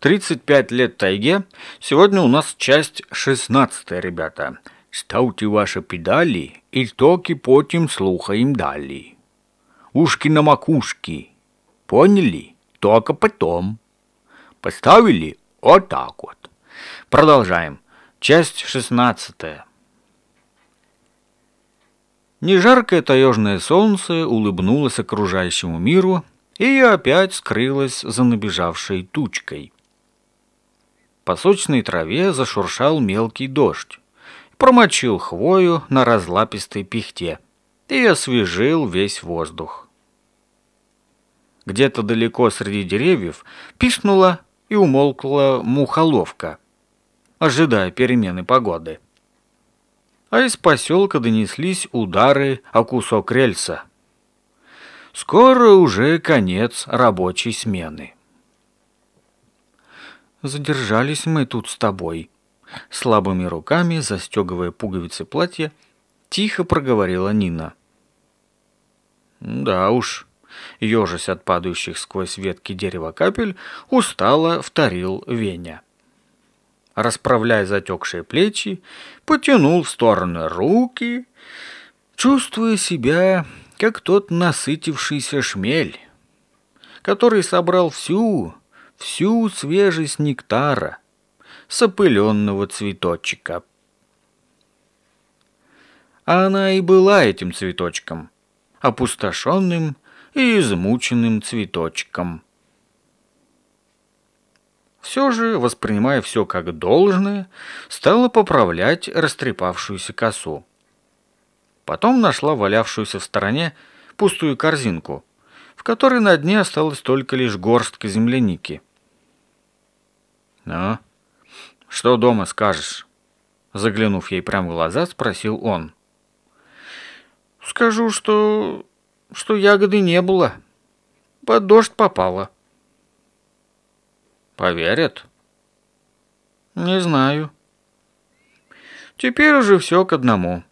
35 лет тайге. Сегодня у нас часть 16, ребята. Ставьте ваши педали, и токи потім слухаем дали. Ушки на макушке. Поняли? Только потом. Поставили вот так вот. Продолжаем. Часть 16. Нежаркое таежное солнце улыбнулось окружающему миру и опять скрылось за набежавшей тучкой – по сочной траве зашуршал мелкий дождь. Промочил хвою на разлапистой пихте и освежил весь воздух. Где-то далеко среди деревьев пискнула и умолкла мухоловка, ожидая перемены погоды. А из поселка донеслись удары о кусок рельса. Скоро уже конец рабочей смены. Задержались мы тут с тобой. Слабыми руками, застегивая пуговицы платья, тихо проговорила Нина. Да уж, ежась от падающих сквозь ветки дерева капель, устало вторил Веня. Расправляя затекшие плечи, потянул в стороны руки, чувствуя себя, как тот насытившийся шмель, который собрал всю всю свежесть нектара с опыленного цветочка. А она и была этим цветочком, опустошенным и измученным цветочком. Все же, воспринимая все как должное, стала поправлять растрепавшуюся косу. Потом нашла валявшуюся в стороне пустую корзинку, в которой на дне осталось только лишь горстка земляники – «Ну, что дома скажешь?» Заглянув ей прямо в глаза, спросил он. «Скажу, что... что ягоды не было. Под дождь попало». «Поверят?» «Не знаю». «Теперь уже все к одному».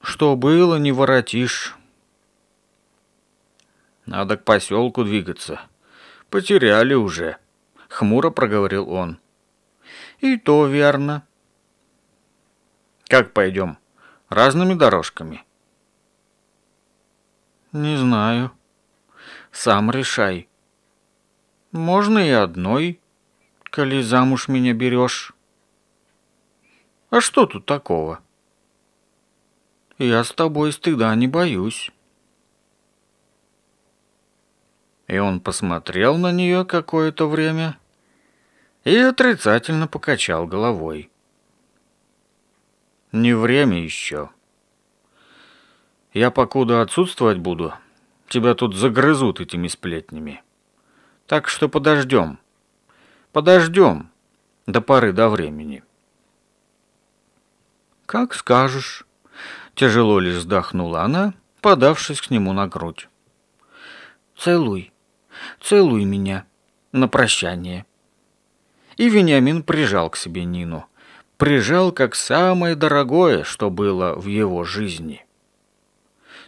«Что было, не воротишь». «Надо к поселку двигаться. Потеряли уже» хмуро проговорил он. И то верно. Как пойдем? Разными дорожками. Не знаю. Сам решай. Можно и одной, коли замуж меня берешь. А что тут такого? Я с тобой стыда не боюсь. И он посмотрел на нее какое-то время и отрицательно покачал головой. «Не время еще. Я покуда отсутствовать буду, тебя тут загрызут этими сплетнями. Так что подождем. Подождем до поры до времени». «Как скажешь», — тяжело лишь вздохнула она, подавшись к нему на грудь. «Целуй», Целуй меня. На прощание». И Вениамин прижал к себе Нину. Прижал как самое дорогое, что было в его жизни.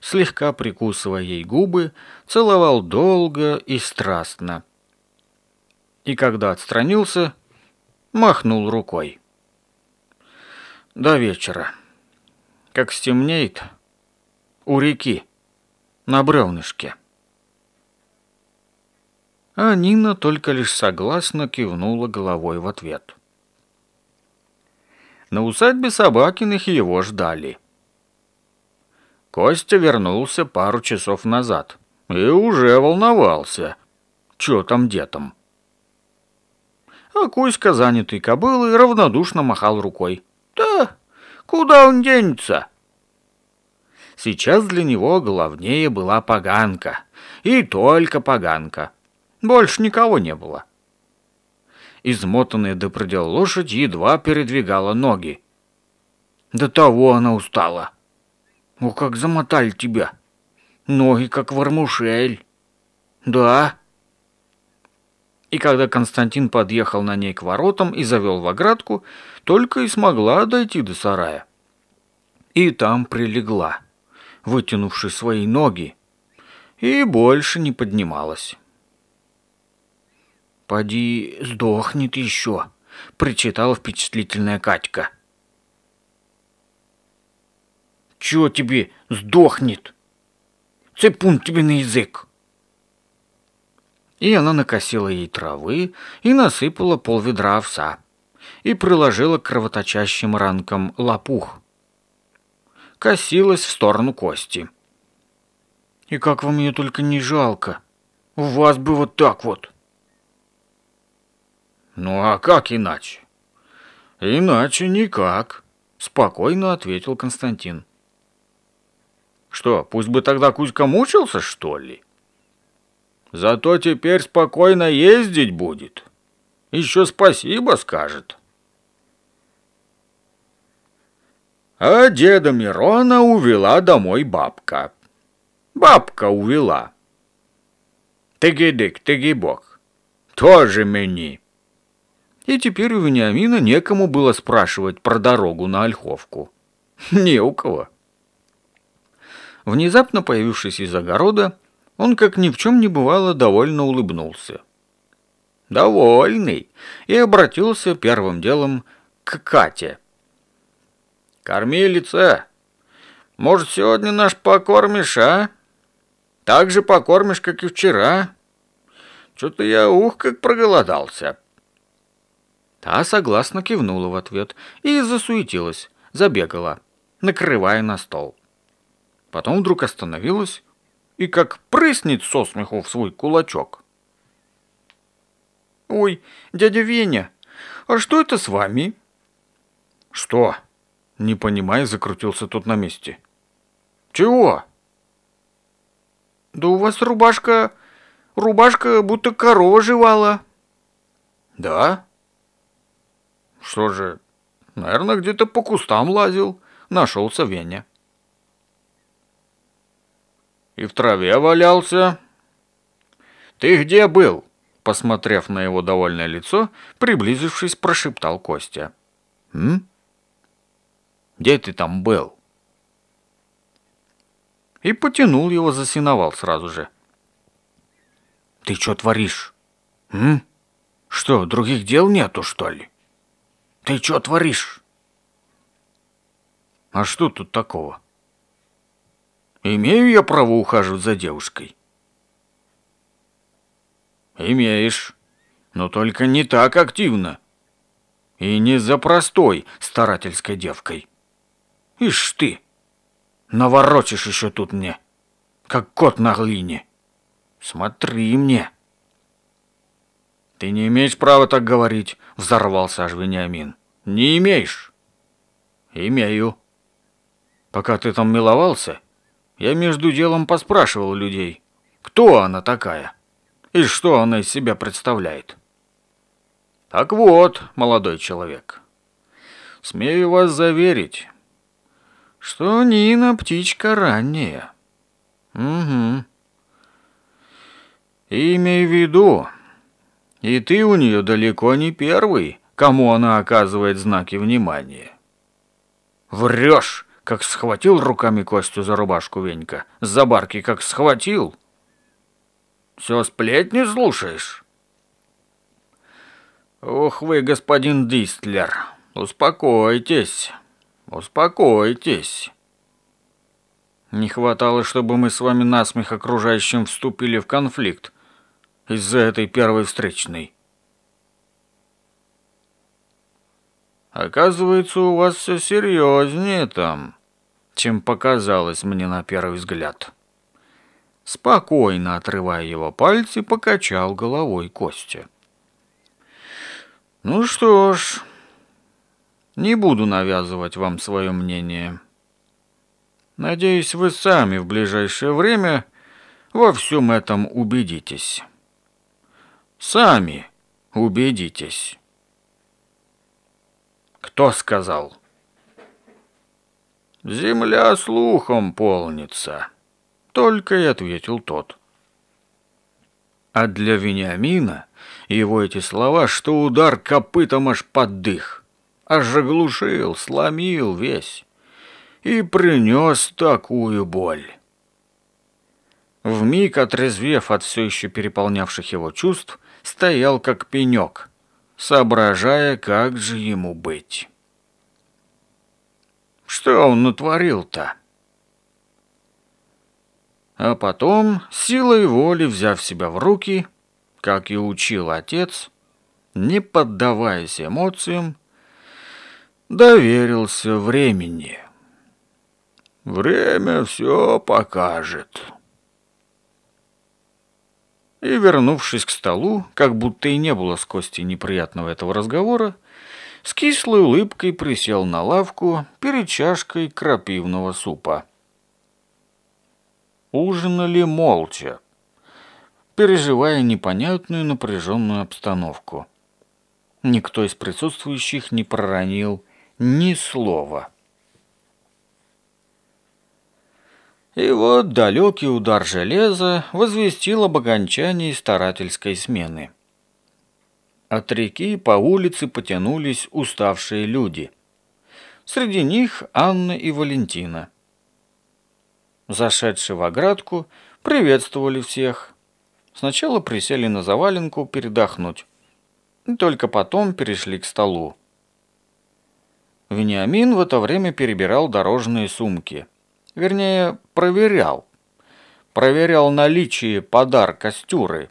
Слегка прикусывая ей губы, целовал долго и страстно. И когда отстранился, махнул рукой. До вечера. Как стемнеет, у реки, на бревнышке а Нина только лишь согласно кивнула головой в ответ. На усадьбе Собакиных его ждали. Костя вернулся пару часов назад и уже волновался. Чё там детом? А Кузька, занятый кобылой, равнодушно махал рукой. «Да, куда он денется?» Сейчас для него главнее была поганка. И только поганка. Больше никого не было. Измотанная до предела лошадь едва передвигала ноги. До того она устала. О, как замотали тебя! Ноги, как вармушель. Да. И когда Константин подъехал на ней к воротам и завел в оградку, только и смогла дойти до сарая. И там прилегла, вытянувши свои ноги, и больше не поднималась. «Поди, сдохнет еще», – прочитала впечатлительная Катька. «Чего тебе сдохнет? Цепун тебе на язык!» И она накосила ей травы и насыпала полведра овса и приложила к кровоточащим ранкам лопух. Косилась в сторону кости. «И как вам ее только не жалко! У вас бы вот так вот!» «Ну а как иначе?» «Иначе никак», — спокойно ответил Константин. «Что, пусть бы тогда Кузька мучился, что ли?» «Зато теперь спокойно ездить будет. Еще спасибо скажет». А деда Мирона увела домой бабка. Бабка увела. Тыгидык, тыгибок. Тоже мені и теперь у Вениамина некому было спрашивать про дорогу на Ольховку. Не у кого. Внезапно появившись из огорода, он, как ни в чем не бывало, довольно улыбнулся. «Довольный!» и обратился первым делом к Кате. «Кормилица, может, сегодня наш покормишь, а? Так же покормишь, как и вчера. Что-то я ух, как проголодался». Та согласно кивнула в ответ и засуетилась, забегала, накрывая на стол. Потом вдруг остановилась и как прыснет со смеху в свой кулачок. «Ой, дядя Веня, а что это с вами?» «Что?» — не понимая, закрутился тут на месте. «Чего?» «Да у вас рубашка... рубашка будто корова жевала». «Да?» Что же, наверное, где-то по кустам лазил. Нашелся Веня. И в траве валялся. Ты где был? Посмотрев на его довольное лицо, приблизившись, прошептал Костя. «М? Где ты там был?» И потянул его, за синовал сразу же. «Ты что творишь? М? Что, других дел нету, что ли?» Ты что творишь? А что тут такого? Имею я право ухаживать за девушкой? Имеешь, но только не так активно. И не за простой старательской девкой. Ишь ты, наворочишь еще тут мне, как кот на глине. Смотри мне. «Ты не имеешь права так говорить», — взорвался аж Вениамин. «Не имеешь». «Имею». «Пока ты там миловался, я между делом поспрашивал людей, кто она такая и что она из себя представляет». «Так вот, молодой человек, смею вас заверить, что Нина птичка ранняя». «Угу». имею в виду, и ты у нее далеко не первый, кому она оказывает знаки внимания. Врешь, как схватил руками Костю за рубашку Венька, за барки как схватил. Все сплетни слушаешь? Ох вы, господин Дистлер, успокойтесь, успокойтесь. Не хватало, чтобы мы с вами насмех окружающим вступили в конфликт из-за этой первой встречной. Оказывается, у вас все серьезнее там, чем показалось мне на первый взгляд. Спокойно отрывая его пальцы, покачал головой Костя. Ну что ж, не буду навязывать вам свое мнение. Надеюсь, вы сами в ближайшее время во всем этом убедитесь. Сами убедитесь. Кто сказал? Земля слухом полнится, только и ответил тот. А для Вениамина его эти слова, что удар копытом аж под дых, аж оглушил, сломил весь и принес такую боль. Вмиг отрезвев от все еще переполнявших его чувств, стоял как пенек, соображая, как же ему быть. Что он натворил-то? А потом, силой воли взяв себя в руки, как и учил отец, не поддаваясь эмоциям, доверился времени. «Время все покажет» и, вернувшись к столу, как будто и не было с Костей неприятного этого разговора, с кислой улыбкой присел на лавку перед чашкой крапивного супа. Ужинали молча, переживая непонятную напряженную обстановку. Никто из присутствующих не проронил ни слова. И вот далекий удар железа возвестил об окончании старательской смены. От реки по улице потянулись уставшие люди. Среди них Анна и Валентина. Зашедшие в оградку, приветствовали всех. Сначала присели на заваленку передохнуть. И только потом перешли к столу. Вениамин в это время перебирал дорожные сумки – Вернее, проверял. Проверял наличие подарка Стюры.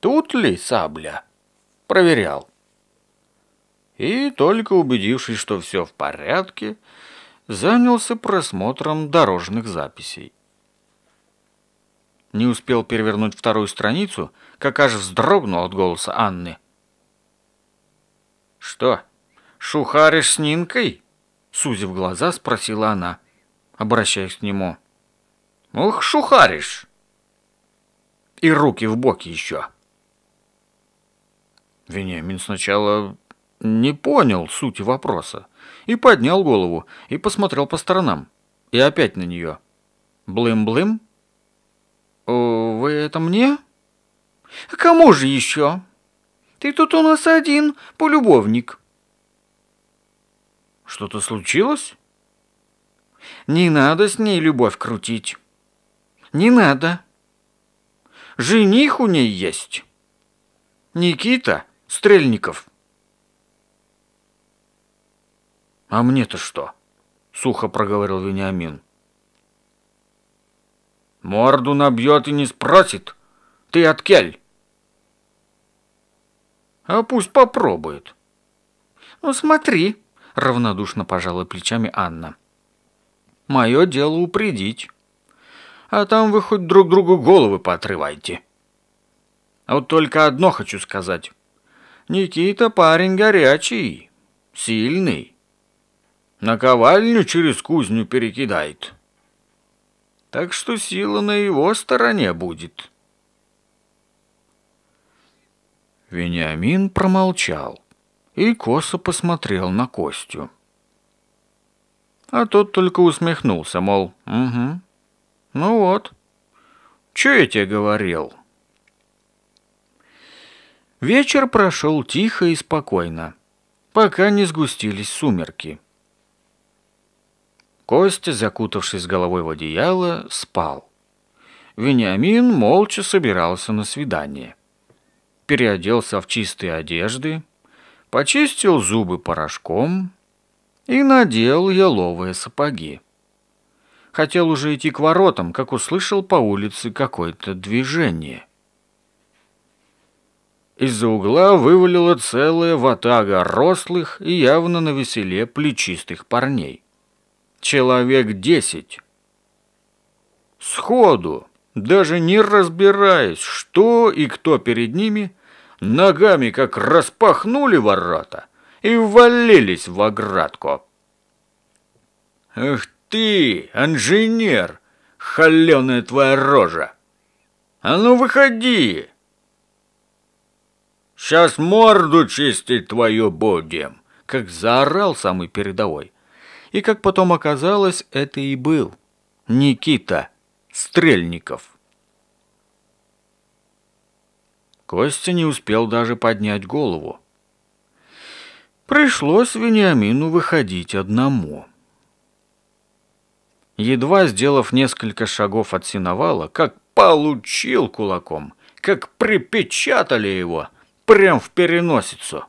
Тут ли сабля? Проверял. И только убедившись, что все в порядке, занялся просмотром дорожных записей. Не успел перевернуть вторую страницу, как аж вздрогнул от голоса Анны. «Что, шухаришь с Нинкой?» Сузив глаза, спросила она обращаясь к нему. «Ух, шухаришь!» «И руки в боки еще!» Вениамин сначала не понял сути вопроса и поднял голову и посмотрел по сторонам. И опять на нее. «Блым-блым? Вы это мне?» «Кому же еще? Ты тут у нас один, полюбовник». «Что-то случилось?» Не надо с ней любовь крутить. Не надо. Жених у ней есть. Никита Стрельников. А мне-то что? Сухо проговорил Вениамин. Морду набьет и не спросит. Ты от кель? А пусть попробует. Ну смотри, равнодушно пожала плечами Анна. — Мое дело упредить. А там вы хоть друг другу головы поотрывайте. А вот только одно хочу сказать. Никита парень горячий, сильный. Наковальню через кузню перекидает. Так что сила на его стороне будет. Вениамин промолчал и косо посмотрел на Костю. А тот только усмехнулся, мол, угу. Ну вот. Че я тебе говорил? Вечер прошел тихо и спокойно, пока не сгустились сумерки. Костя, закутавшись головой в одеяло, спал. Вениамин молча собирался на свидание. Переоделся в чистые одежды, почистил зубы порошком, и надел еловые сапоги. Хотел уже идти к воротам, как услышал по улице какое-то движение. Из-за угла вывалила целая ватага рослых и явно на веселе плечистых парней. Человек десять. Сходу, даже не разбираясь, что и кто перед ними, ногами как распахнули ворота — и ввалились в оградку. «Эх ты, инженер! Холеная твоя рожа! А ну выходи!» «Сейчас морду чистить твою будем!» Как заорал самый передовой. И как потом оказалось, это и был Никита Стрельников. Костя не успел даже поднять голову. Пришлось Вениамину выходить одному. Едва сделав несколько шагов от синовала, как получил кулаком, как припечатали его, прям в переносицу.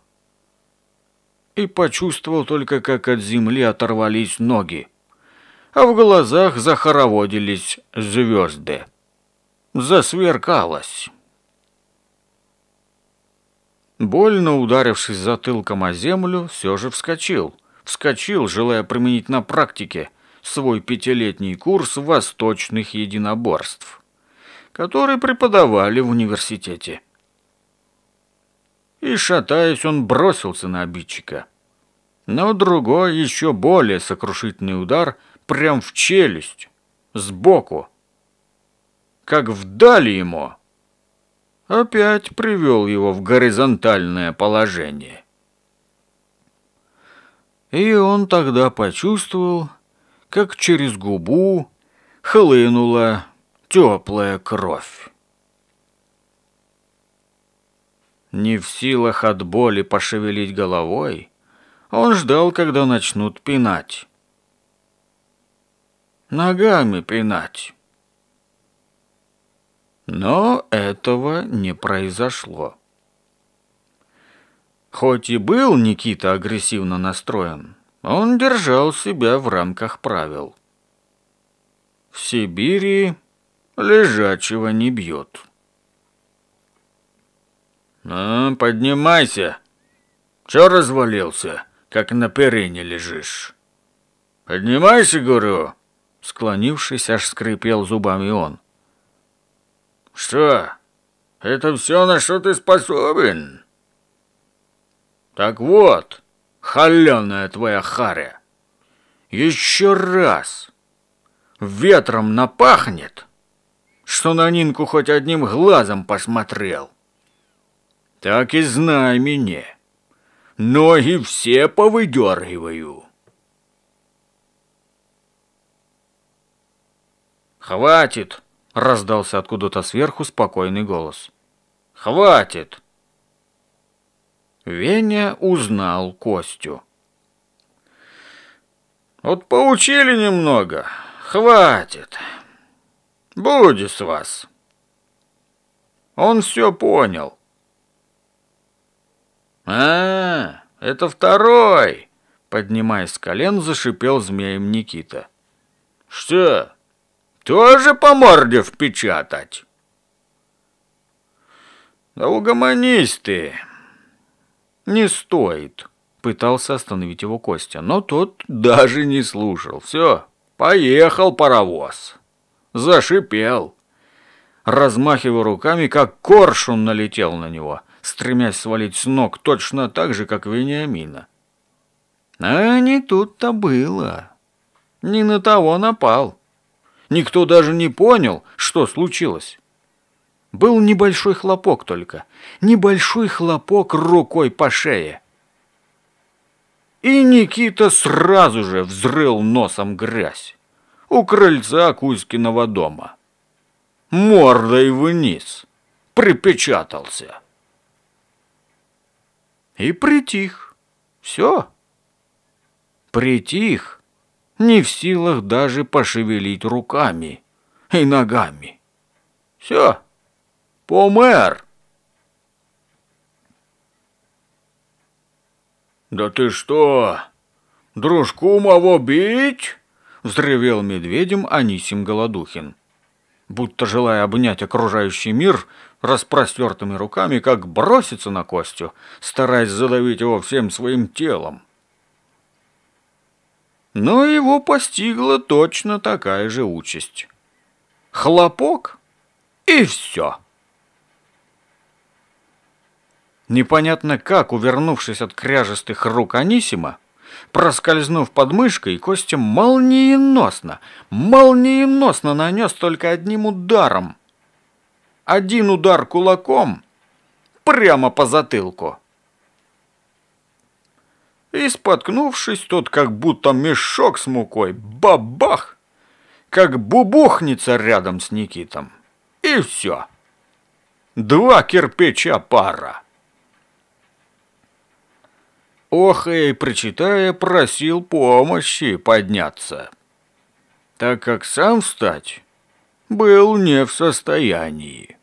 И почувствовал только, как от земли оторвались ноги, а в глазах захороводились звезды. Засверкалось. Больно ударившись затылком о землю, все же вскочил. Вскочил, желая применить на практике свой пятилетний курс восточных единоборств, который преподавали в университете. И, шатаясь, он бросился на обидчика. Но другой, еще более сокрушительный удар, прям в челюсть, сбоку, как вдали ему – опять привел его в горизонтальное положение. И он тогда почувствовал, как через губу хлынула теплая кровь. Не в силах от боли пошевелить головой, он ждал, когда начнут пинать. Ногами пинать. Но этого не произошло. Хоть и был Никита агрессивно настроен, он держал себя в рамках правил. В Сибири лежачего не бьет. «Ну, поднимайся! Чё развалился, как на перине лежишь?» «Поднимайся, говорю!» Склонившись, аж скрипел зубами он. «Что? Это все, на что ты способен?» «Так вот, холеная твоя харя, еще раз ветром напахнет, что на Нинку хоть одним глазом посмотрел. Так и знай меня, ноги все повыдергиваю». «Хватит!» Раздался откуда-то сверху спокойный голос. «Хватит!» Веня узнал Костю. «Вот поучили немного. Хватит. Будет с вас». Он все понял. «А, это второй!» Поднимаясь с колен, зашипел змеем Никита. «Что, тоже по морде впечатать? Да угомонись ты. Не стоит. Пытался остановить его Костя, но тот даже не слушал. Все, поехал паровоз. Зашипел. Размахивая руками, как коршун налетел на него, стремясь свалить с ног точно так же, как Вениамина. А не тут-то было. Не на того напал. Никто даже не понял, что случилось. Был небольшой хлопок только. Небольшой хлопок рукой по шее. И Никита сразу же взрыл носом грязь у крыльца Кузькиного дома. Мордой вниз. Припечатался. И притих. Все. Притих не в силах даже пошевелить руками и ногами. Все, помер. «Да ты что, дружку моего бить?» — взрывел медведем Анисим Голодухин будто желая обнять окружающий мир распростертыми руками, как бросится на Костю, стараясь задавить его всем своим телом но его постигла точно такая же участь. Хлопок и все. Непонятно как, увернувшись от кряжестых рук Анисима, проскользнув под мышкой, Костя молниеносно, молниеносно нанес только одним ударом. Один удар кулаком прямо по затылку. И споткнувшись, тот как будто мешок с мукой, бабах, как бубухнется рядом с Никитом. И все. Два кирпича пара. Ох и прочитая, просил помощи подняться, так как сам встать был не в состоянии.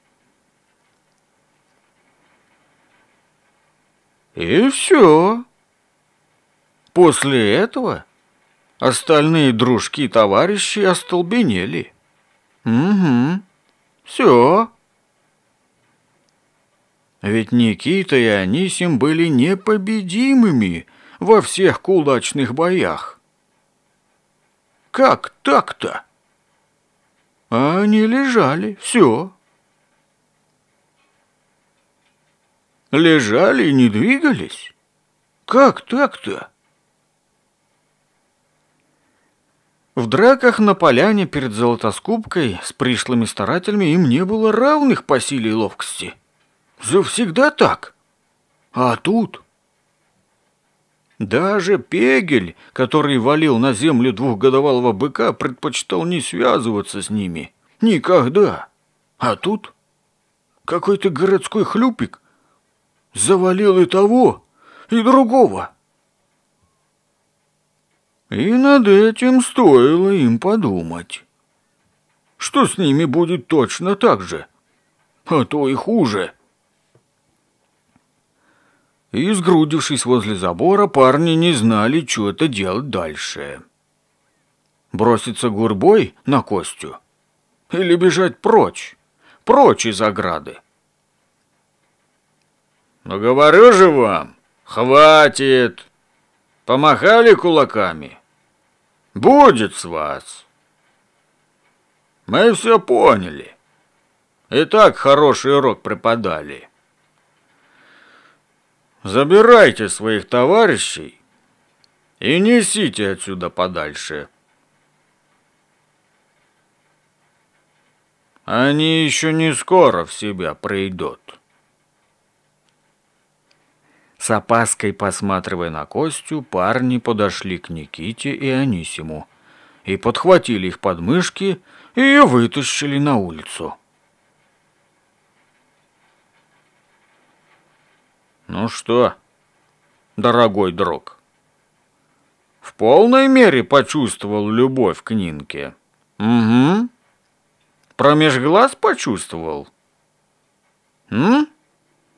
И все. После этого остальные дружки и товарищи остолбенели. Угу, все. Ведь Никита и Анисим были непобедимыми во всех кулачных боях. Как так-то? они лежали, все. Лежали и не двигались? Как так-то? В драках на поляне перед золотоскупкой с пришлыми старателями им не было равных по силе и ловкости. Завсегда так. А тут... Даже Пегель, который валил на землю двухгодовалого быка, предпочитал не связываться с ними. Никогда. А тут какой-то городской хлюпик завалил и того, и другого. И над этим стоило им подумать. Что с ними будет точно так же, а то и хуже. И, сгрудившись возле забора, парни не знали, что это делать дальше. Броситься гурбой на Костю или бежать прочь, прочь из ограды? Но «Ну, говорю же вам, хватит!» Помахали кулаками, Будет с вас. Мы все поняли. И так хороший урок преподали. Забирайте своих товарищей и несите отсюда подальше. Они еще не скоро в себя придут. С опаской посматривая на Костю, парни подошли к Никите и Анисиму и подхватили их подмышки и вытащили на улицу. «Ну что, дорогой друг, в полной мере почувствовал любовь к Нинке?» «Угу. Промеж глаз почувствовал?» «М?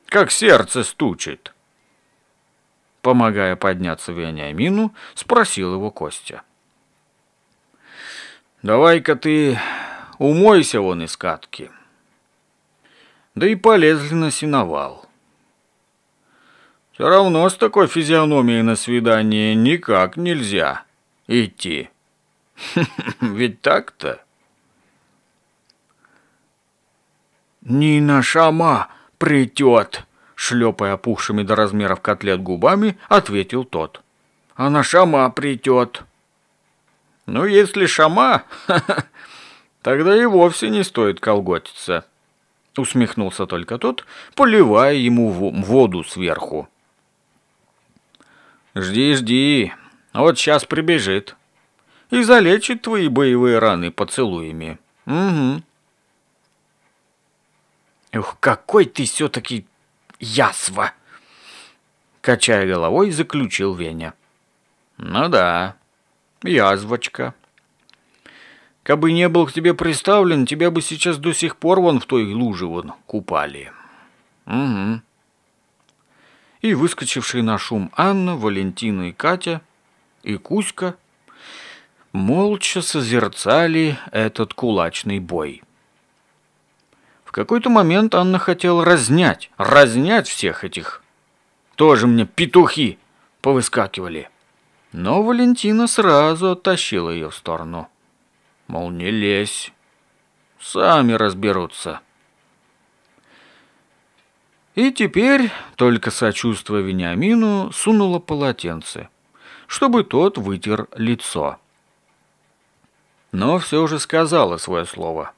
Как сердце стучит?» Помогая подняться Вениамину, спросил его Костя. «Давай-ка ты умойся вон из катки». Да и полезли на сеновал. «Все равно с такой физиономией на свидание никак нельзя идти. Ведь так-то?» «Нина Шама придет!» Шлепая опухшими до размеров котлет губами, ответил тот. «Она шама придет». «Ну, если шама, тогда и вовсе не стоит колготиться». Усмехнулся только тот, поливая ему воду сверху. «Жди, жди, вот сейчас прибежит и залечит твои боевые раны поцелуями. Угу». «Ух, какой ты все-таки язва!» Качая головой, заключил Веня. «Ну да, язвочка. Кабы не был к тебе приставлен, тебя бы сейчас до сих пор вон в той луже вон купали». «Угу». И выскочившие на шум Анна, Валентина и Катя, и Кузька – молча созерцали этот кулачный бой какой-то момент Анна хотела разнять, разнять всех этих. Тоже мне петухи повыскакивали. Но Валентина сразу оттащила ее в сторону. Мол, не лезь, сами разберутся. И теперь, только сочувствуя Вениамину, сунула полотенце, чтобы тот вытер лицо. Но все же сказала свое слово.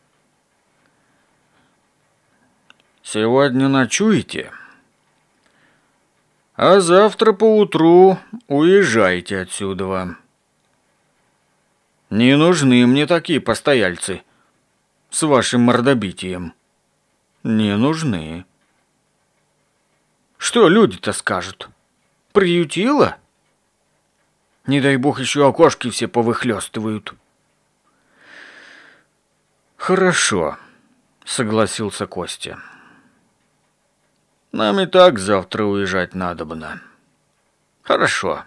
Сегодня ночуете, а завтра поутру уезжайте отсюда. Не нужны мне такие постояльцы с вашим мордобитием. Не нужны. Что люди-то скажут? Приютила? Не дай бог еще окошки все повыхлестывают. Хорошо, согласился Костя. Нам и так завтра уезжать надо надобно. Хорошо.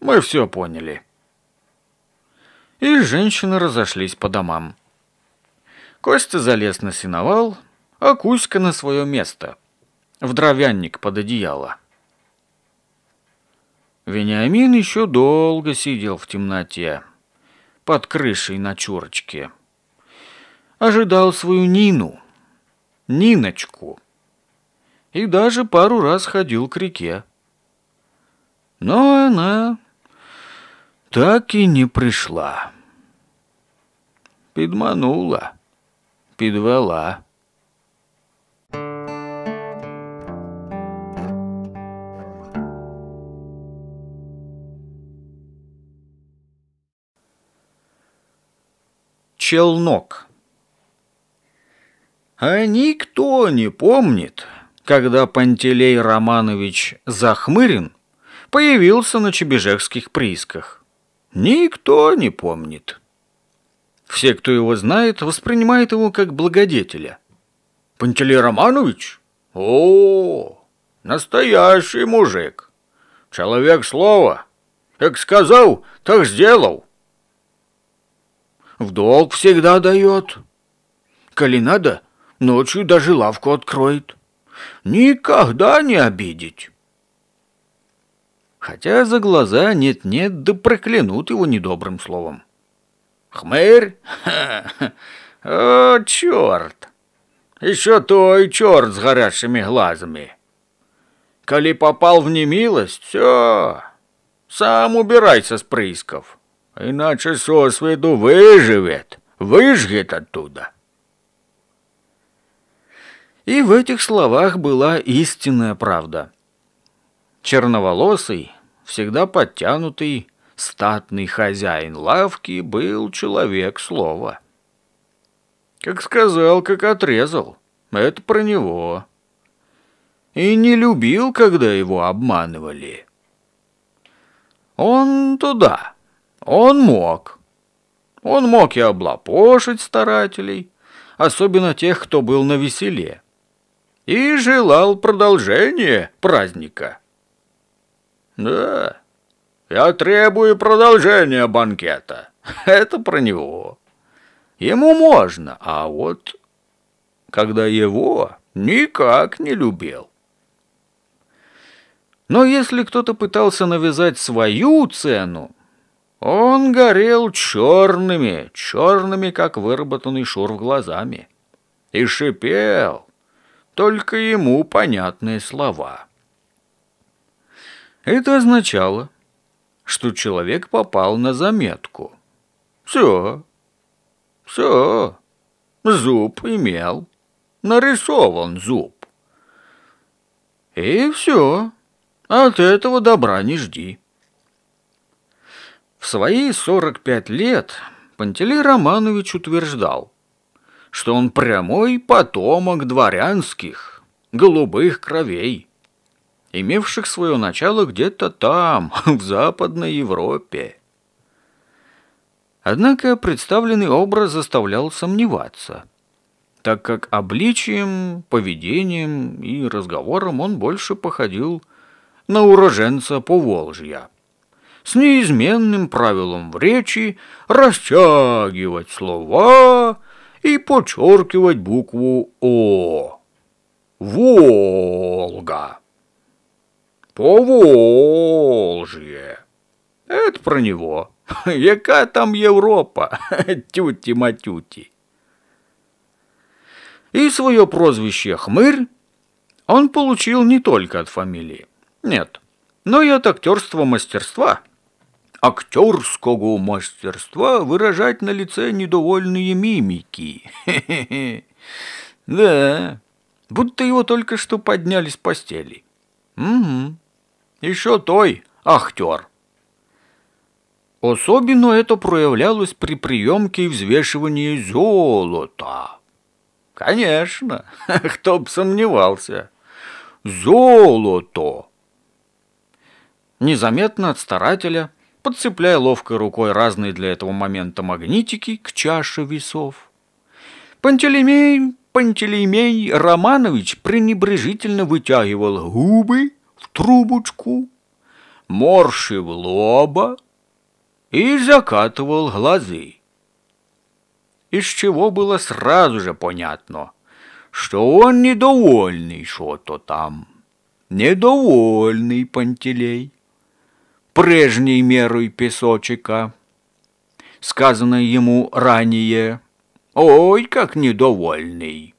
Мы все поняли. И женщины разошлись по домам. Костя залез на сеновал, а Кузька на свое место. В дровянник под одеяло. Вениамин еще долго сидел в темноте, под крышей на чурочке. Ожидал свою Нину, Ниночку и даже пару раз ходил к реке. Но она так и не пришла. Подманула, подвела. Челнок. А никто не помнит, когда Пантелей Романович Захмырин появился на чебежевских приисках. Никто не помнит. Все, кто его знает, воспринимают его как благодетеля. Пантелей Романович? О, настоящий мужик. Человек слова. Как сказал, так сделал. В долг всегда дает. Коли надо, ночью даже лавку откроет. Никогда не обидеть. Хотя за глаза нет-нет, да проклянут его недобрым словом. Хмырь? О, черт! Еще той черт с горящими глазами. Коли попал в немилость, все, сам убирайся с приисков, иначе сосведу выживет, выжгет оттуда. И в этих словах была истинная правда. Черноволосый, всегда подтянутый, статный хозяин лавки был человек слова. Как сказал, как отрезал. Это про него. И не любил, когда его обманывали. Он туда. Он мог. Он мог и облапошить старателей, особенно тех, кто был на веселе и желал продолжения праздника. Да, я требую продолжения банкета. Это про него. Ему можно, а вот когда его никак не любил. Но если кто-то пытался навязать свою цену, он горел черными, черными, как выработанный шурф глазами, и шипел, только ему понятные слова. Это означало, что человек попал на заметку. Все, все, зуб имел, нарисован зуб. И все, от этого добра не жди. В свои 45 лет Пантелей Романович утверждал, что он прямой потомок дворянских, голубых кровей, имевших свое начало где-то там, в Западной Европе. Однако представленный образ заставлял сомневаться, так как обличием, поведением и разговором он больше походил на уроженца Поволжья с неизменным правилом в речи растягивать слова и подчеркивать букву «О». Волга. Поволжье. Это про него. Яка там Европа Тюти матюти И свое прозвище «Хмырь» он получил не только от фамилии. Нет, но и от актерства мастерства – актерского мастерства выражать на лице недовольные мимики. Хе -хе -хе. Да, будто его только что подняли с постели. Угу, еще той актер. Особенно это проявлялось при приемке и взвешивании золота. Конечно, кто бы сомневался. Золото! Незаметно от старателя – подцепляя ловкой рукой разные для этого момента магнитики к чаше весов. Пантелеймей, Пантелеймей Романович пренебрежительно вытягивал губы в трубочку, морщил лоба и закатывал глазы. Из чего было сразу же понятно, что он недовольный что-то там, недовольный Пантелей прежней мерой песочека, сказанной ему ранее. Ой, как недовольный!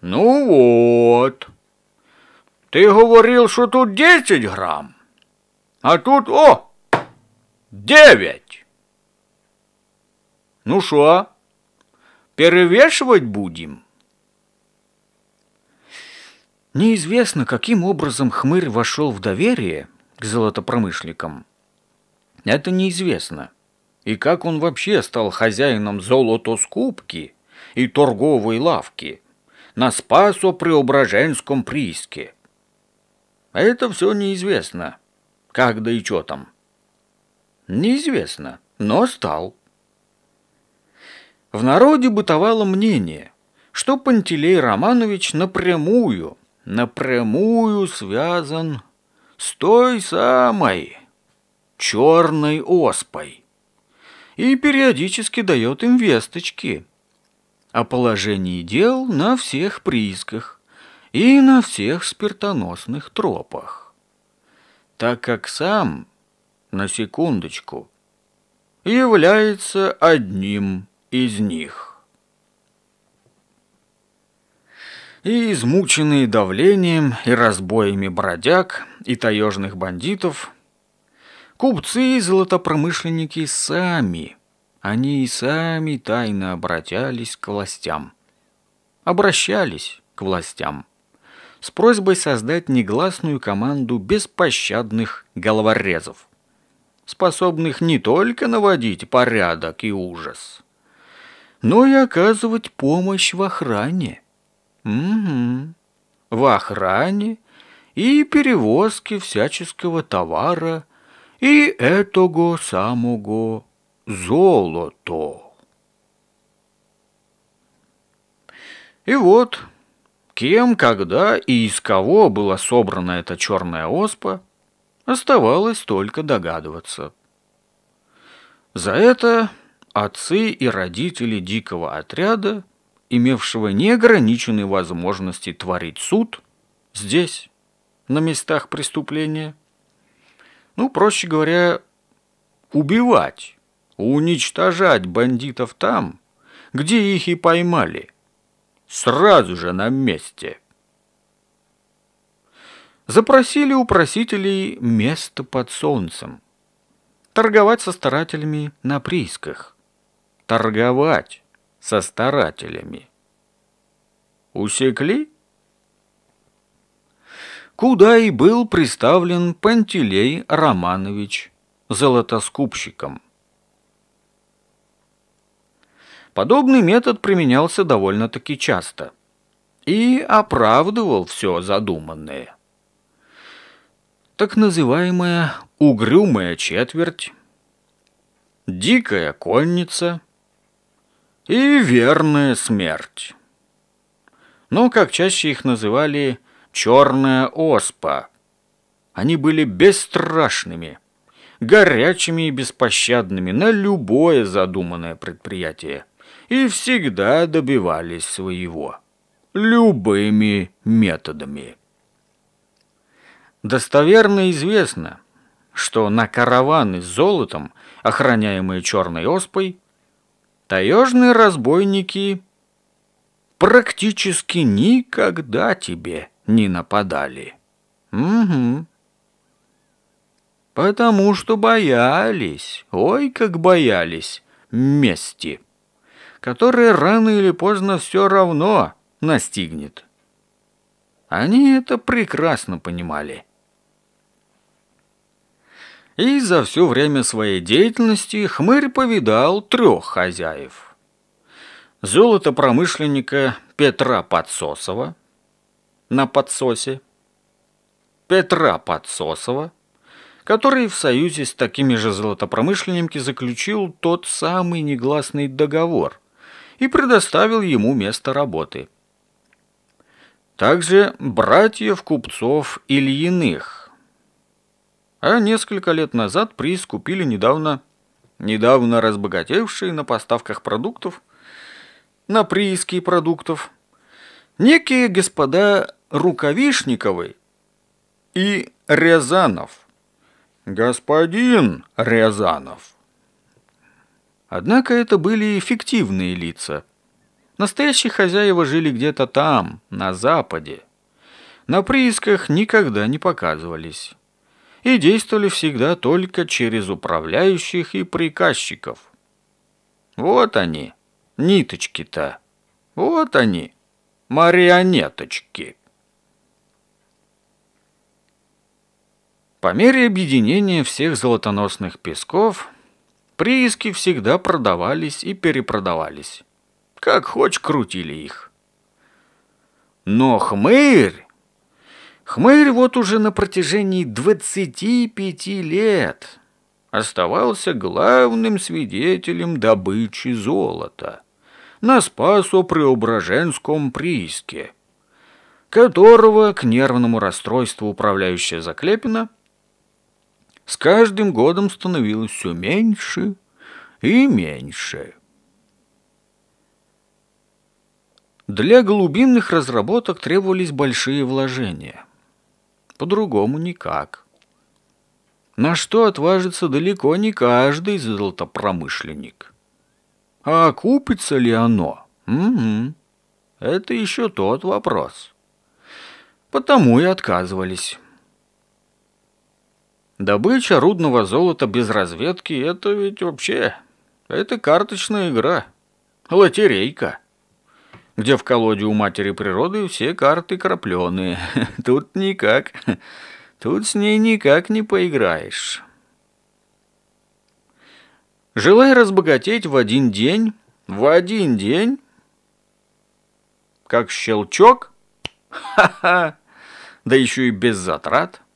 Ну вот, ты говорил, что тут десять грамм, а тут, о, девять. Ну что, перевешивать будем? Неизвестно, каким образом хмырь вошел в доверие к золотопромышленникам. Это неизвестно. И как он вообще стал хозяином золотоскупки и торговой лавки на Спасо-Преображенском прииске? Это все неизвестно. Как да и что там? Неизвестно, но стал. В народе бытовало мнение, что Пантелей Романович напрямую, напрямую связан с той самой черной оспой и периодически дает им весточки о положении дел на всех приисках и на всех спиртоносных тропах. Так как сам, на секундочку, является одним из них. И измученные давлением и разбоями бродяг – и таежных бандитов. Купцы и золотопромышленники сами, они и сами тайно обратились к властям. Обращались к властям с просьбой создать негласную команду беспощадных головорезов, способных не только наводить порядок и ужас, но и оказывать помощь в охране. Угу. В охране и перевозки всяческого товара и этого самого золото. И вот, кем, когда и из кого была собрана эта черная оспа, оставалось только догадываться. За это отцы и родители дикого отряда, имевшего неограниченные возможности творить суд, здесь, на местах преступления? Ну, проще говоря, убивать, уничтожать бандитов там, где их и поймали. Сразу же на месте. Запросили у просителей место под солнцем. Торговать со старателями на приисках. Торговать со старателями. Усекли? куда и был представлен Пантелей Романович золотоскупщиком. Подобный метод применялся довольно-таки часто и оправдывал все задуманное. Так называемая «угрюмая четверть», «дикая конница» и «верная смерть». Но, как чаще их называли – черная оспа. Они были бесстрашными, горячими и беспощадными на любое задуманное предприятие и всегда добивались своего. Любыми методами. Достоверно известно, что на караваны с золотом, охраняемые черной оспой, таежные разбойники практически никогда тебе не нападали. Угу. Потому что боялись, ой, как боялись, мести, которая рано или поздно все равно настигнет. Они это прекрасно понимали. И за все время своей деятельности хмырь повидал трех хозяев. Золотопромышленника Петра Подсосова – на подсосе Петра Подсосова, который в союзе с такими же золотопромышленниками заключил тот самый негласный договор и предоставил ему место работы. Также братьев-купцов Ильиных. А несколько лет назад приз купили недавно, недавно разбогатевшие на поставках продуктов, на прииски продуктов, некие господа Рукавишниковы и Рязанов. Господин Рязанов. Однако это были фиктивные лица. Настоящие хозяева жили где-то там, на западе. На приисках никогда не показывались. И действовали всегда только через управляющих и приказчиков. Вот они, ниточки-то. Вот они, марионеточки. По мере объединения всех золотоносных песков прииски всегда продавались и перепродавались. Как хоть крутили их. Но хмырь... Хмырь вот уже на протяжении 25 лет оставался главным свидетелем добычи золота на Спасо-Преображенском прииске, которого к нервному расстройству управляющая Заклепина – с каждым годом становилось все меньше и меньше. Для глубинных разработок требовались большие вложения. По-другому никак. На что отважится далеко не каждый золотопромышленник. А окупится ли оно? Угу. Это еще тот вопрос. Потому и отказывались. Добыча рудного золота без разведки – это ведь вообще... Это карточная игра. Лотерейка. Где в колоде у матери природы все карты крапленые. Тут никак. Тут с ней никак не поиграешь. Желая разбогатеть в один день, в один день, как щелчок, ха-ха, да еще и без затрат –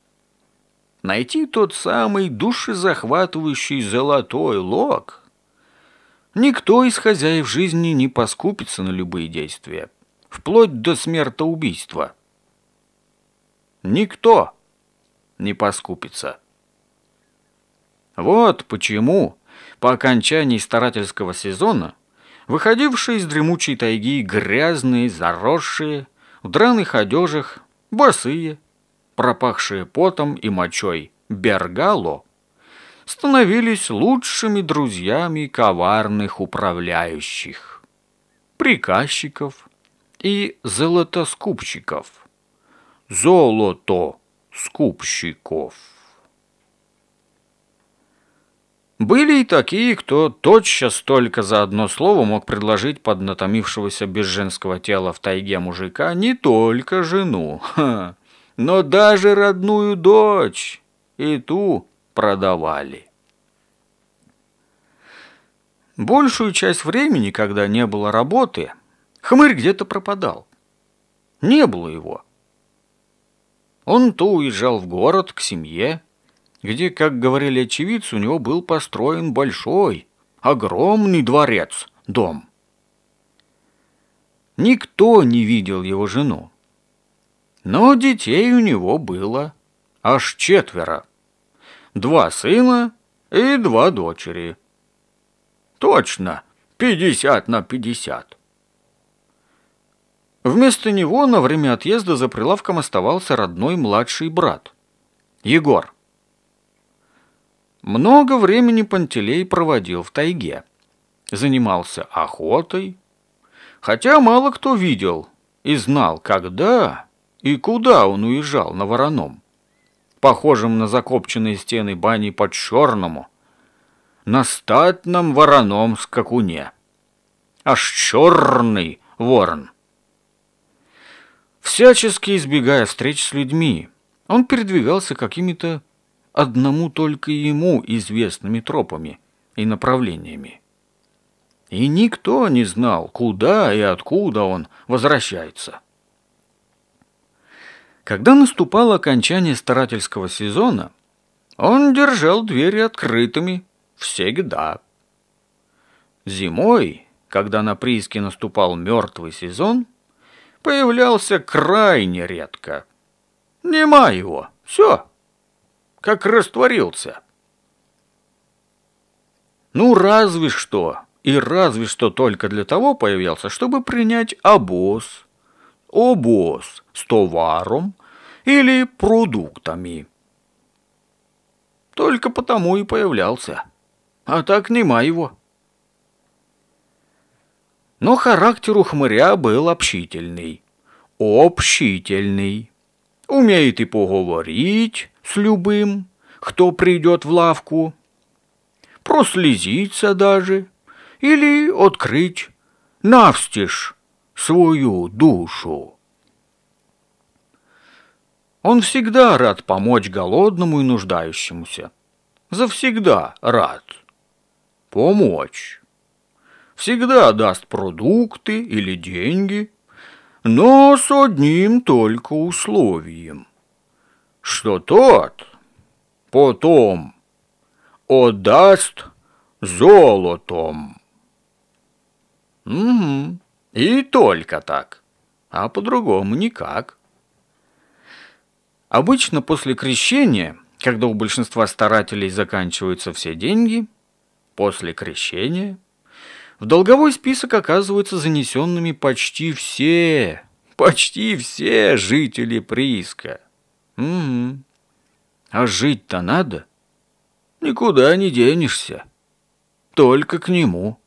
найти тот самый душезахватывающий золотой лог. Никто из хозяев жизни не поскупится на любые действия, вплоть до смертоубийства. Никто не поскупится. Вот почему по окончании старательского сезона выходившие из дремучей тайги грязные, заросшие, в драных одежах, босые, пропахшие потом и мочой Бергало, становились лучшими друзьями коварных управляющих, приказчиков и золотоскупщиков, золото-скупщиков. Были и такие, кто тотчас только за одно слово мог предложить поднатомившегося без женского тела в тайге мужика не только жену, ха, но даже родную дочь и ту продавали. Большую часть времени, когда не было работы, хмырь где-то пропадал. Не было его. Он то уезжал в город к семье, где, как говорили очевидцы, у него был построен большой, огромный дворец, дом. Никто не видел его жену. Но детей у него было аж четверо. Два сына и два дочери. Точно, пятьдесят на пятьдесят. Вместо него на время отъезда за прилавком оставался родной младший брат, Егор. Много времени Пантелей проводил в тайге. Занимался охотой, хотя мало кто видел и знал, когда и куда он уезжал на вороном? Похожим на закопченные стены бани под черному На статном вороном скакуне. Аж черный ворон. Всячески избегая встреч с людьми, он передвигался какими-то одному только ему известными тропами и направлениями. И никто не знал, куда и откуда он возвращается. Когда наступало окончание старательского сезона, он держал двери открытыми всегда. Зимой, когда на прииске наступал мертвый сезон, появлялся крайне редко. Нема его, все, как растворился. Ну, разве что, и разве что только для того появлялся, чтобы принять обоз – обоз с товаром или продуктами. Только потому и появлялся. А так нема его. Но характер у хмыря был общительный. Общительный. Умеет и поговорить с любым, кто придет в лавку. Прослезиться даже. Или открыть навстежь свою душу. Он всегда рад помочь голодному и нуждающемуся. Завсегда рад. Помочь. Всегда даст продукты или деньги, но с одним только условием, что тот потом отдаст золотом. Угу. И только так. А по-другому никак. Обычно после крещения, когда у большинства старателей заканчиваются все деньги, после крещения в долговой список оказываются занесенными почти все, почти все жители прииска. Угу. А жить-то надо. Никуда не денешься. Только к нему.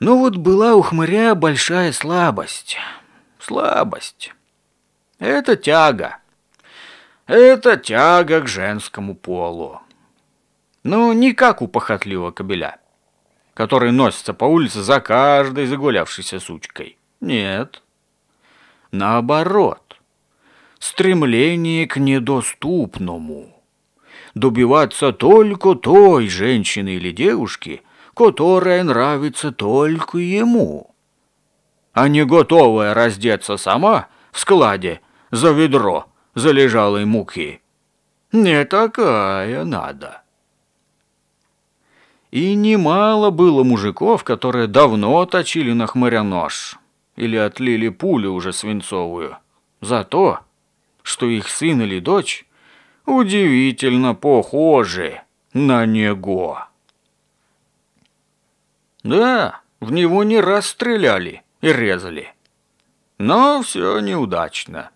Но ну вот была у хмыря большая слабость. Слабость. Это тяга. Это тяга к женскому полу. Ну, не как у похотливого кобеля, который носится по улице за каждой загулявшейся сучкой. Нет. Наоборот. Стремление к недоступному. Добиваться только той женщины или девушки, которая нравится только ему, а не готовая раздеться сама в складе за ведро залежалой муки. Не такая надо. И немало было мужиков, которые давно точили на хмыря нож или отлили пулю уже свинцовую за то, что их сын или дочь удивительно похожи на него. Да, в него не раз стреляли и резали. Но все неудачно.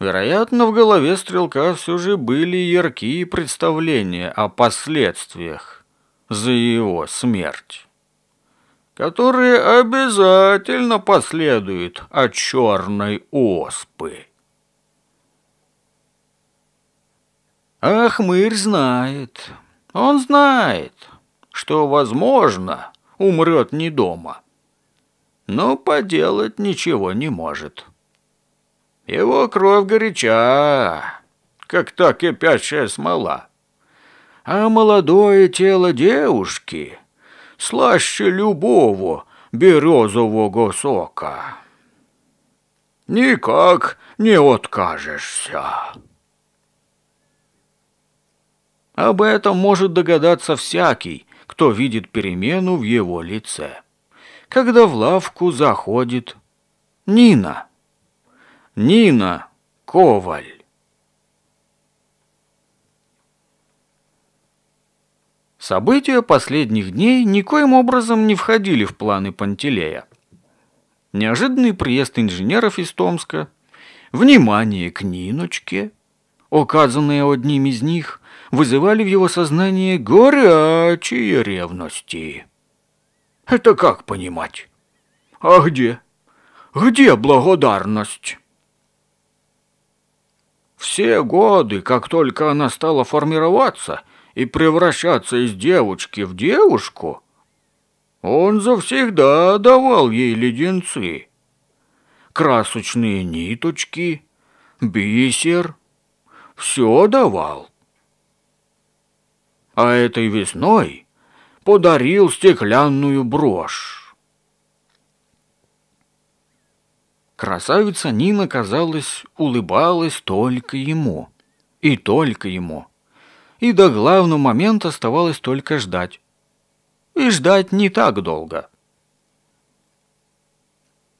Вероятно, в голове стрелка все же были яркие представления о последствиях за его смерть, которые обязательно последуют от черной оспы. Ахмырь знает, он знает, что, возможно, умрет не дома. Но поделать ничего не может. Его кровь горяча, как та кипящая смола. А молодое тело девушки слаще любого березового сока. Никак не откажешься. Об этом может догадаться всякий, кто видит перемену в его лице. Когда в лавку заходит Нина. Нина Коваль. События последних дней никоим образом не входили в планы Пантелея. Неожиданный приезд инженеров из Томска, внимание к Ниночке, оказанное одним из них, вызывали в его сознании горячие ревности. Это как понимать? А где? Где благодарность? Все годы, как только она стала формироваться и превращаться из девочки в девушку, он завсегда давал ей леденцы, красочные ниточки, бисер, все давал а этой весной подарил стеклянную брошь. Красавица Нина, казалось, улыбалась только ему, и только ему. И до главного момента оставалось только ждать. И ждать не так долго.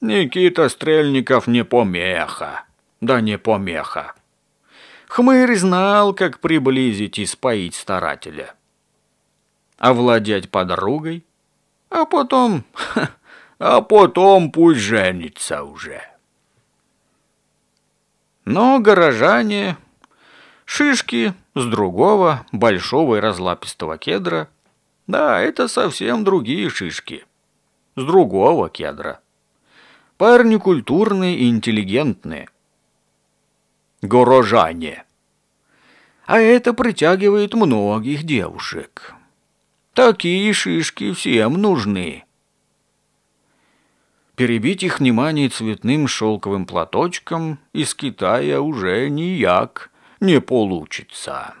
Никита Стрельников не помеха, да не помеха. Хмырь знал, как приблизить и споить старателя. Овладеть подругой, а потом... Ха, а потом пусть женится уже. Но горожане, шишки с другого большого и разлапистого кедра, да, это совсем другие шишки, с другого кедра. Парни культурные и интеллигентные, горожане. А это притягивает многих девушек. Такие шишки всем нужны. Перебить их внимание цветным шелковым платочком из Китая уже нияк не получится.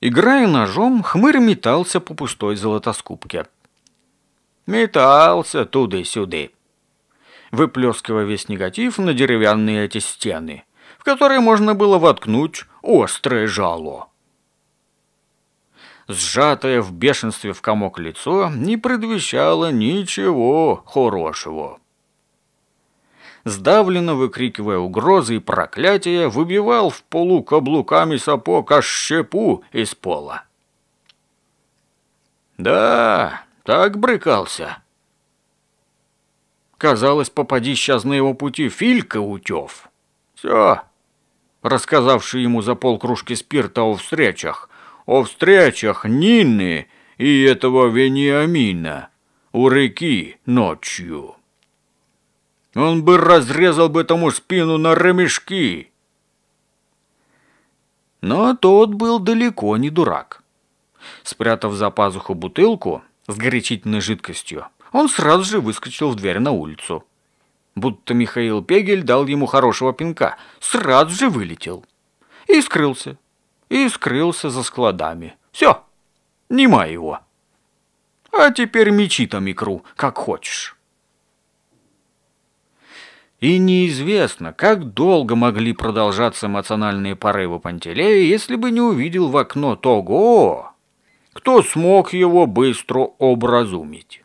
Играя ножом, хмырь метался по пустой золотоскупке. Метался туда-сюды выплескивая весь негатив на деревянные эти стены, в которые можно было воткнуть острое жало. Сжатое в бешенстве в комок лицо не предвещало ничего хорошего. Сдавленно выкрикивая угрозы и проклятия, выбивал в полу каблуками сапог аж щепу из пола. «Да, так брыкался», Казалось, попади сейчас на его пути Филька Утев. Все. Рассказавший ему за полкружки спирта о встречах. О встречах Нины и этого Вениамина. У реки ночью. Он бы разрезал бы тому спину на ремешки. Но тот был далеко не дурак. Спрятав за пазуху бутылку с горячительной жидкостью, он сразу же выскочил в дверь на улицу. Будто Михаил Пегель дал ему хорошего пинка, сразу же вылетел. И скрылся. И скрылся за складами. Все, нема его. А теперь мечи там икру, как хочешь. И неизвестно, как долго могли продолжаться эмоциональные порывы Пантелея, если бы не увидел в окно того, кто смог его быстро образумить.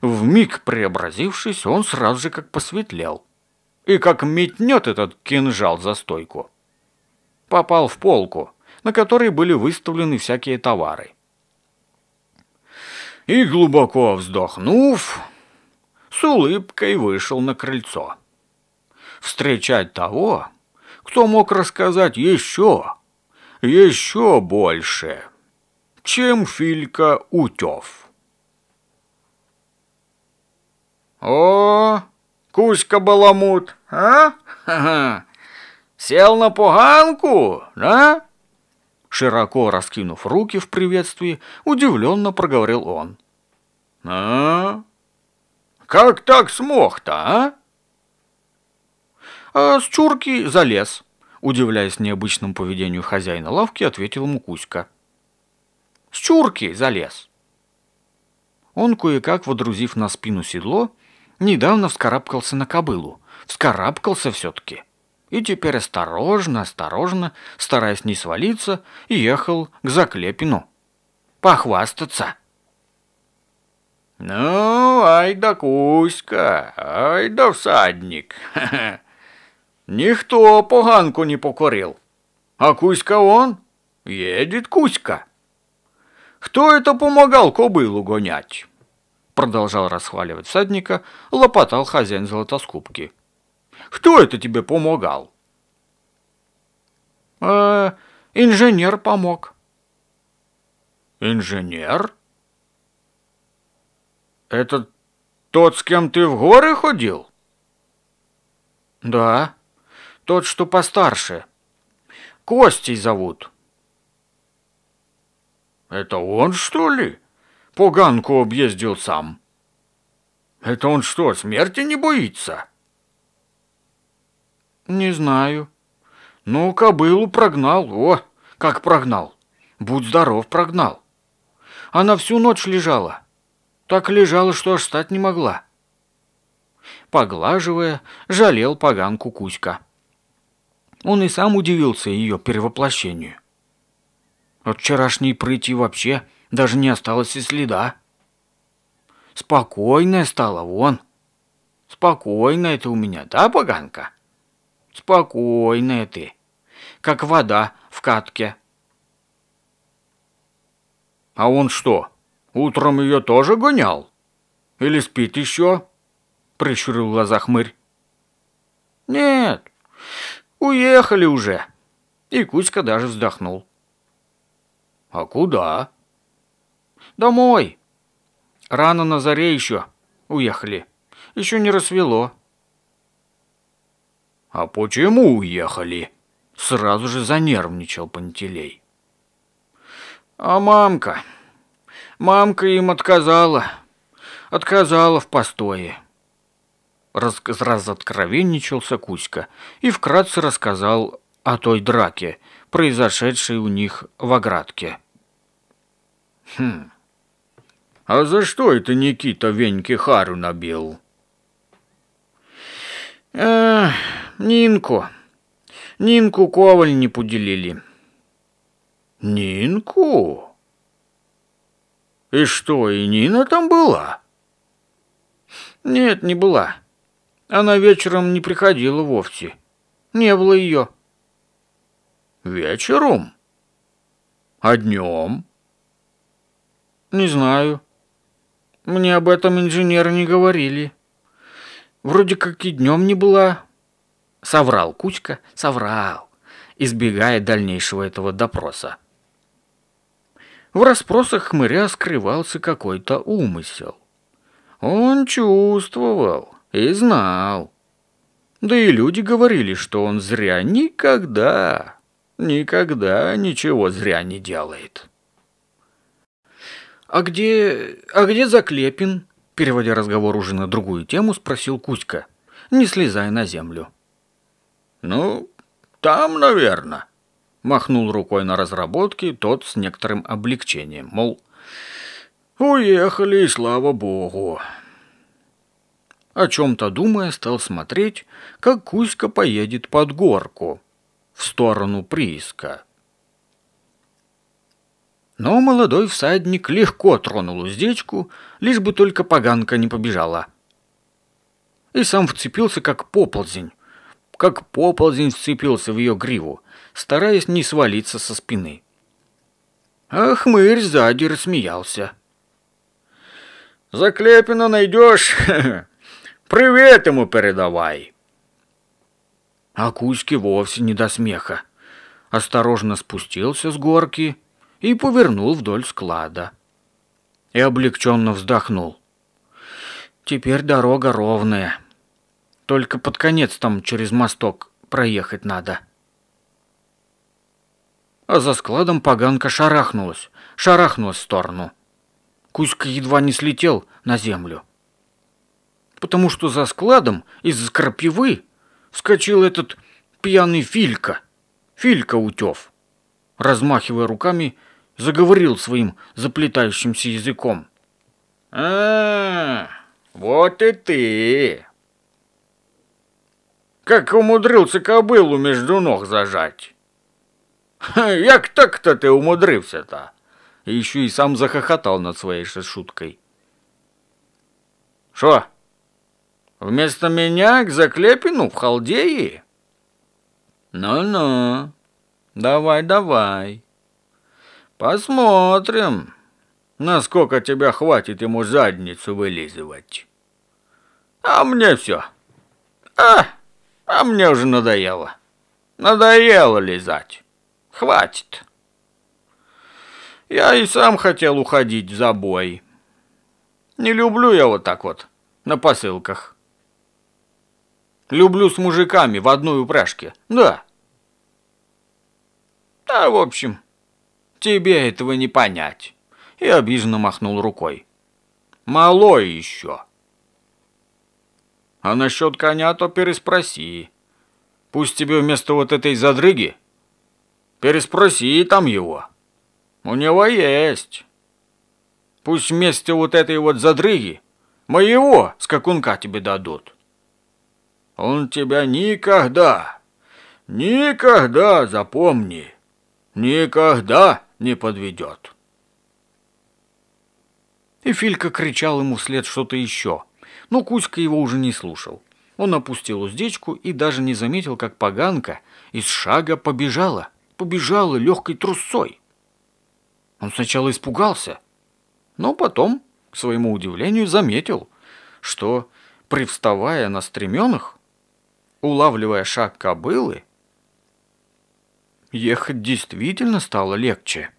В миг преобразившись, он сразу же как посветлел. И как метнет этот кинжал за стойку. Попал в полку, на которой были выставлены всякие товары. И глубоко вздохнув, с улыбкой вышел на крыльцо. Встречать того, кто мог рассказать еще, еще больше, чем Филька Утев. О, Кузька Баламут, а? Ха-ха. Сел на поганку, да? Широко раскинув руки в приветствии, удивленно проговорил он. А? Как так смог-то, а? а? С чурки залез. Удивляясь необычному поведению хозяина лавки, ответил ему Кузька. С чурки залез. Он, кое-как водрузив на спину седло, Недавно вскарабкался на кобылу. Вскарабкался все-таки. И теперь осторожно, осторожно, стараясь не свалиться, ехал к Заклепину. Похвастаться. «Ну, ай да кузька, ай да всадник. никто поганку не покорил. А Кузька он? Едет Кузька. Кто это помогал кобылу гонять? продолжал расхваливать всадника, лопотал хозяин золотоскупки. «Кто это тебе помогал?» «Э, инженер помог». «Инженер?» «Это тот, с кем ты в горы ходил?» «Да, тот, что постарше. Костей зовут». «Это он, что ли?» поганку объездил сам. Это он что, смерти не боится? Не знаю. Ну, кобылу прогнал, о, как прогнал. Будь здоров, прогнал. Она всю ночь лежала. Так лежала, что аж встать не могла. Поглаживая, жалел поганку Кузька. Он и сам удивился ее перевоплощению. От вчерашней прыти вообще даже не осталось и следа. Спокойная стала, вон. Спокойная ты у меня, да, поганка? Спокойная ты, как вода в катке. А он что, утром ее тоже гонял? Или спит еще? Прищурил глаза хмырь. Нет, уехали уже. И Кузька даже вздохнул. А куда? «Домой!» «Рано на заре еще. Уехали. Еще не рассвело». «А почему уехали?» Сразу же занервничал Пантелей. «А мамка? Мамка им отказала. Отказала в постое». Раз разоткровенничался Кузька и вкратце рассказал о той драке, произошедшей у них в оградке. «Хм, «А за что это Никита Веньке хару набил?» «Э, Нинку. Нинку коваль не поделили». «Нинку? И что, и Нина там была?» «Нет, не была. Она вечером не приходила вовсе. Не было ее». «Вечером? А днем?» «Не знаю. Мне об этом инженеры не говорили. Вроде как и днем не была. Соврал Кучка, соврал, избегая дальнейшего этого допроса. В расспросах хмыря скрывался какой-то умысел. Он чувствовал и знал. Да и люди говорили, что он зря никогда, никогда ничего зря не делает. «А где... а где Заклепин?» Переводя разговор уже на другую тему, спросил Кузька, не слезая на землю. «Ну, там, наверное», — махнул рукой на разработки тот с некоторым облегчением, мол, «Уехали, и слава богу». О чем-то думая, стал смотреть, как Кузька поедет под горку, в сторону прииска. Но молодой всадник легко тронул уздечку, лишь бы только поганка не побежала. И сам вцепился как поползень, как поползень вцепился в ее гриву, стараясь не свалиться со спины. А хмырь сзади рассмеялся. «Заклепина найдешь? Привет ему передавай!» А Кузьке вовсе не до смеха. Осторожно спустился с горки — и повернул вдоль склада. И облегченно вздохнул. Теперь дорога ровная. Только под конец там через мосток проехать надо. А за складом поганка шарахнулась, шарахнулась в сторону. Кузька едва не слетел на землю. Потому что за складом из крапивы вскочил этот пьяный Филька, Филька Утев, размахивая руками заговорил своим заплетающимся языком. А, вот и ты!» «Как умудрился кобылу между ног зажать?» «Як так-то ты умудрился-то?» еще и сам захохотал над своей шуткой. Что? вместо меня к Заклепину в Халдеи?» «Ну-ну, давай-давай». Посмотрим, насколько тебя хватит ему задницу вылизывать. А мне все. А, а мне уже надоело. Надоело лизать. Хватит. Я и сам хотел уходить за бой. Не люблю я вот так вот, на посылках. Люблю с мужиками в одной упряжке, да. Да, в общем... Тебе этого не понять. И обиженно махнул рукой. Мало еще. А насчет коня то переспроси. Пусть тебе вместо вот этой задрыги переспроси там его. У него есть. Пусть вместо вот этой вот задрыги моего скакунка тебе дадут. Он тебя никогда, никогда запомни, никогда не подведет. И Филька кричал ему вслед что-то еще, но Кузька его уже не слушал. Он опустил уздечку и даже не заметил, как поганка из шага побежала, побежала легкой трусой. Он сначала испугался, но потом, к своему удивлению, заметил, что, привставая на стременах, улавливая шаг кобылы, Ехать действительно стало легче.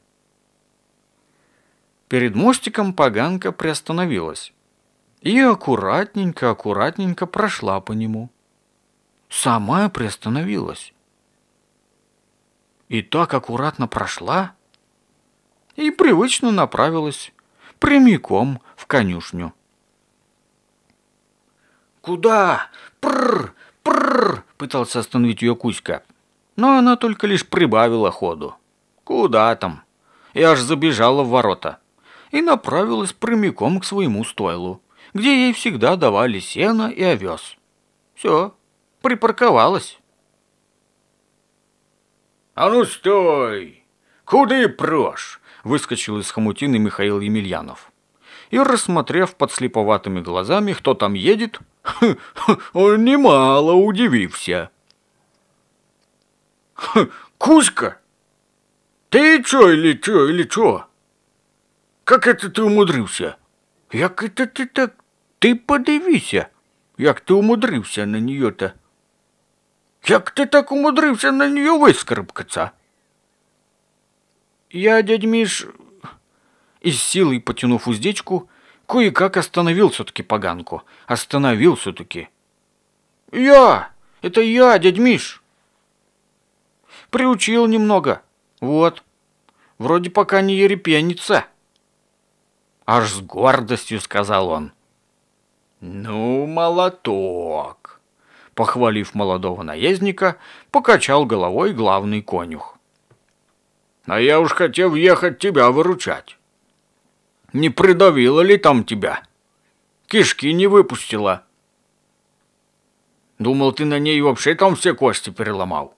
Перед мостиком поганка приостановилась и аккуратненько-аккуратненько прошла по нему. Сама приостановилась. И так аккуратно прошла и привычно направилась прямиком в конюшню. «Куда? Прррр! Прррр!» — пытался остановить ее Кузька но она только лишь прибавила ходу. Куда там? И аж забежала в ворота. И направилась прямиком к своему стойлу, где ей всегда давали сено и овес. Все, припарковалась. «А ну стой! Куда и прочь?» – выскочил из хомутины Михаил Емельянов. И, рассмотрев под слеповатыми глазами, кто там едет, он немало удивился – Кузька? Ты чё или чё, или чё? Как это ты умудрился? Як это ты так? ты подивися, як ты умудрився на неё то Як ты так умудрився на неё вискарабкаться? Я, дядь Миш, из силы потянув уздечку, кое-как остановил все-таки поганку. Остановил все-таки. Я! Это я, дядь Миш! Приучил немного. Вот. Вроде пока не ерепенится. Аж с гордостью сказал он. Ну, молоток. Похвалив молодого наездника, покачал головой главный конюх. А я уж хотел ехать тебя выручать. Не придавило ли там тебя? Кишки не выпустила. Думал, ты на ней вообще там все кости переломал.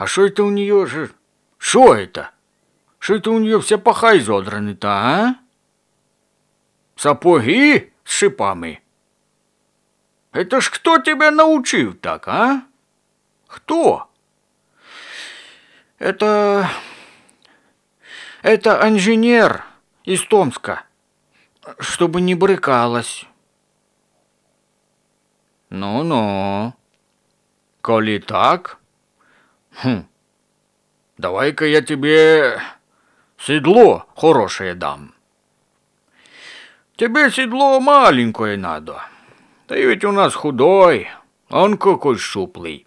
А что это у нее же? Что это? Что это у нее вся паха изодрана-то, а? Сапоги с шипами. Это ж кто тебя научил так, а? Кто? Это... Это инженер из Томска, чтобы не брыкалась. Ну-ну. Коли так, Хм, давай-ка я тебе седло хорошее дам. Тебе седло маленькое надо. Ты ведь у нас худой, он какой шуплый.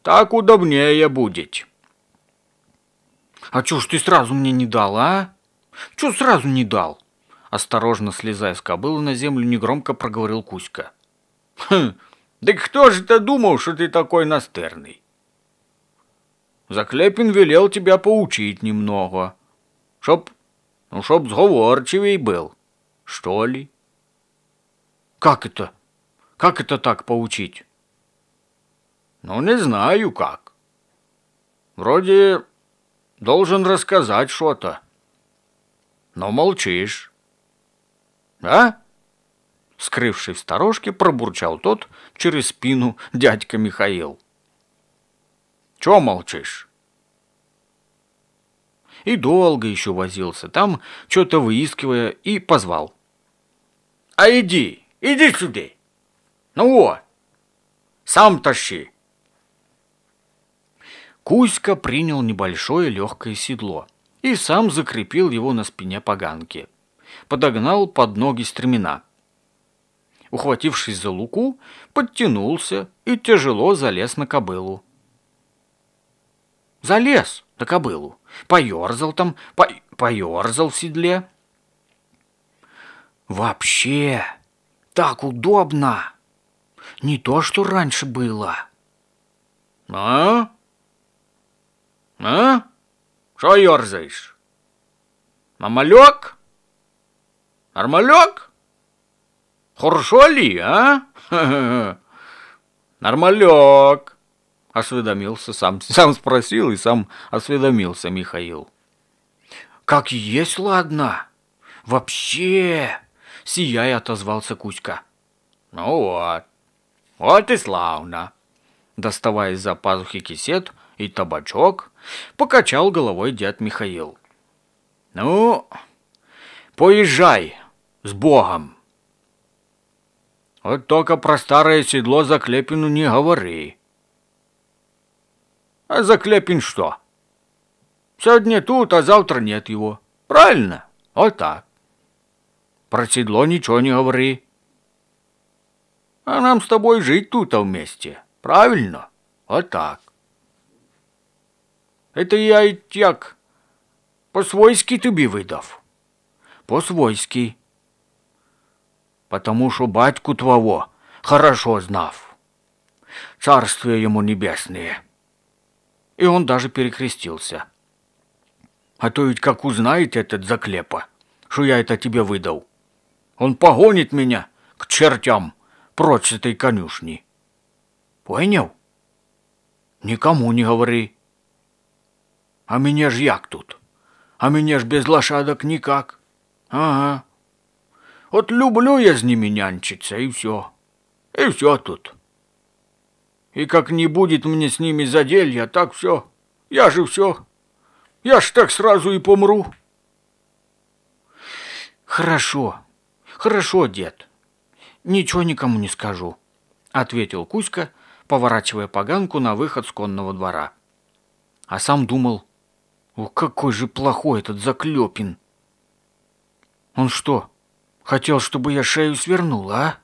Так удобнее будет. А чё ж ты сразу мне не дал, а? Чё сразу не дал? Осторожно слезая с кобылы на землю, негромко проговорил Кузька. Хм, да кто же-то думал, что ты такой настырный? Заклепин велел тебя поучить немного. Чтоб, ну, чтоб сговорчивей был, что ли? Как это? Как это так поучить? Ну, не знаю как. Вроде должен рассказать что-то. Но молчишь. а? Скрывший в сторожке, пробурчал тот через спину дядька Михаил. Чего молчишь? И долго еще возился там, что-то выискивая, и позвал. А иди, иди сюда. Ну вот, сам тащи. Кузька принял небольшое легкое седло и сам закрепил его на спине поганки. Подогнал под ноги стремена. Ухватившись за луку, подтянулся и тяжело залез на кобылу. Залез на кобылу, поерзал там, по... поерзал в седле. Вообще, так удобно. Не то, что раньше было. А? А? Что ерзаешь? Мамалек? Нормалек? Хорошо ли, а? Нормалек осведомился сам. Сам спросил и сам осведомился Михаил. «Как есть, ладно? Вообще!» – сияя отозвался Кузька. «Ну вот, вот и славно!» Доставая из-за пазухи кисет и табачок, покачал головой дед Михаил. «Ну, поезжай с Богом!» «Вот только про старое седло Заклепину не говори!» А Заклепин что? Сегодня тут, а завтра нет его. Правильно? Вот так. Про седло ничего не говори. А нам с тобой жить тут -то а вместе. Правильно? Вот так. Это я и так по свойски тобі выдав. по свойски Потому что батьку твого хорошо знав. Царствие ему небесное и он даже перекрестился. «А то ведь как узнает этот заклепа, что я это тебе выдал. Он погонит меня к чертям прочь с этой конюшни. Понял? Никому не говори. А меня ж як тут? А меня ж без лошадок никак. Ага. Вот люблю я с ними нянчиться, и все. И все тут». И как не будет мне с ними задель, я так все. Я же все. Я ж так сразу и помру. Хорошо, хорошо, дед. Ничего никому не скажу, ответил Кузька, поворачивая поганку на выход с конного двора. А сам думал, о, какой же плохой этот Заклепин. Он что, хотел, чтобы я шею свернул, а?